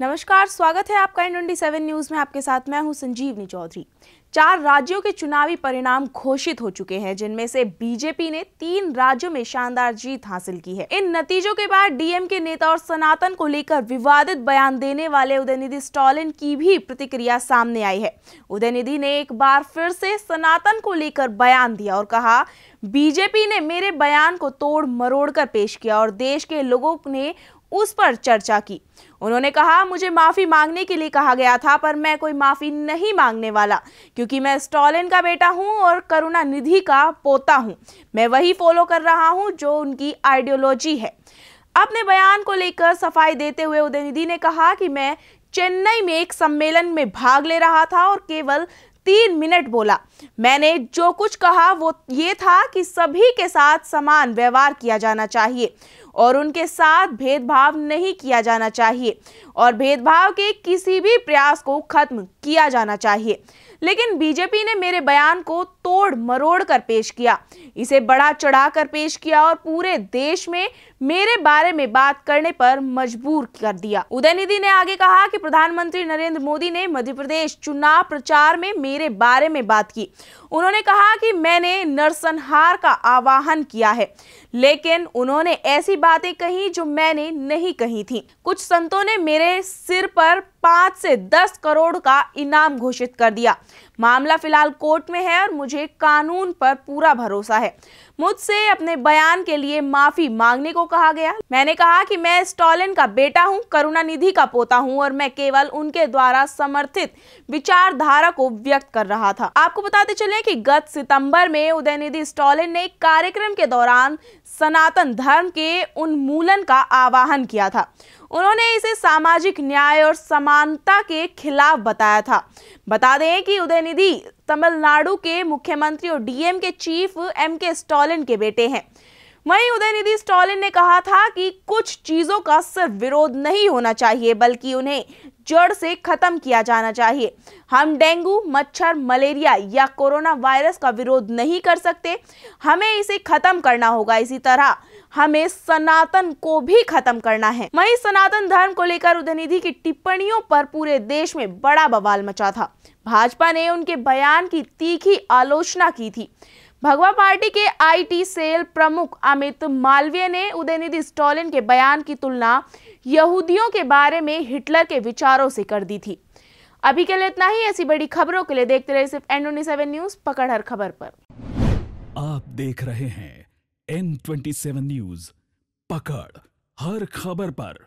नमस्कार स्वागत है आपका एन ट्वेंटी सेवन न्यूज में आपके साथ मैं हूं संजीवनी चौधरी चार राज्यों के चुनावी परिणाम घोषित हो चुके हैं जिनमें से बीजेपी ने तीन राज्यों में शानदार जीत हासिल की है इन नतीजों के बाद डीएम के नेता और सनातन को लेकर विवादित बयान देने वाले उदयनिधि स्टॉलिन की भी प्रतिक्रिया सामने आई है उदयनिधि ने एक बार फिर से सनातन को लेकर बयान दिया और कहा बीजेपी ने मेरे बयान को तोड़ मरोड़ कर पेश किया और देश के लोगों ने उस पर चर्चा की उन्होंने कहा मुझे माफ़ी मांगने के लिए कहा गया था पर मैं कोई माफ़ी नहीं मांगने वाला क्योंकि मैं स्टॉलिन का बेटा हूं और करुणा निधि का पोता हूं मैं वही फॉलो कर रहा हूं जो उनकी आइडियोलॉजी है अपने बयान को लेकर सफाई देते हुए उदयनिधि ने कहा कि मैं चेन्नई में एक सम्मेलन में भाग ले रहा था और केवल तीन मिनट बोला मैंने जो कुछ कहा वो ये था कि सभी के साथ समान व्यवहार किया जाना चाहिए और उनके साथ भेदभाव नहीं किया जाना चाहिए और भेदभाव के किसी भी प्रयास को खत्म किया जाना चाहिए लेकिन बीजेपी ने मेरे बयान को तोड़ मरोड़ कर पेश किया इसे बड़ा चढ़ा कर पेश किया और पूरे देश में मेरे बारे में बात करने पर मजबूर कर दिया उदयनिधि ने आगे कहा कि प्रधानमंत्री नरेंद्र मोदी ने मध्य प्रदेश चुनाव प्रचार में मेरे बारे में बात की उन्होंने कहा कि मैंने नरसंहार का आवाहन किया है लेकिन उन्होंने ऐसी बातें कही जो मैंने नहीं कही थी कुछ संतों ने मेरे सिर पर पांच से दस करोड़ का इनाम घोषित कर दिया मामला फिलहाल कोर्ट में है और मुझे कानून पर पूरा भरोसा है मुझसे अपने बयान के लिए माफी मांगने को कहा गया मैंने कहा कि मैं स्टॉलिन का बेटा हूं, करुणा निधि का पोता हूं और मैं केवल उनके द्वारा समर्थित विचारधारा को व्यक्त कर रहा था आपको बताते चले कि गत सितंबर में उदयनिधि स्टॉलिन ने कार्यक्रम के दौरान सनातन धर्म के उन्मूलन का आह्वान किया था उन्होंने इसे सामाजिक न्याय और समानता के खिलाफ बताया था बता दें कि उदयनिधि तमिलनाडु के मुख्यमंत्री और डीएम के चीफ एम के स्टॉलिन के बेटे हैं वहीं उदयनिधि स्टालिन ने कहा था कि कुछ चीजों का सिर्फ विरोध नहीं होना चाहिए बल्कि उन्हें जड़ से खत्म किया जाना चाहिए हम डेंगू मच्छर मलेरिया या कोरोना वायरस का विरोध नहीं कर सकते हमें इसे खत्म करना होगा इसी तरह हमें सनातन को भी खत्म करना है वही सनातन धर्म को लेकर उदयनिधि की टिप्पणियों पर पूरे देश में बड़ा बवाल मचा था भाजपा ने उनके बयान की तीखी आलोचना की थी भगवा पार्टी के आईटी सेल प्रमुख अमित मालवीय ने उदयनिधि स्टॉलिन के बयान की तुलना यहूदियों के बारे में हिटलर के विचारों से कर दी थी अभी के लिए इतना ही ऐसी बड़ी खबरों के लिए देखते रहे सिर्फ एन ट्वेंटी सेवन न्यूज पकड़ हर खबर पर आप देख रहे हैं एन ट्वेंटी सेवन न्यूज पकड़ हर खबर पर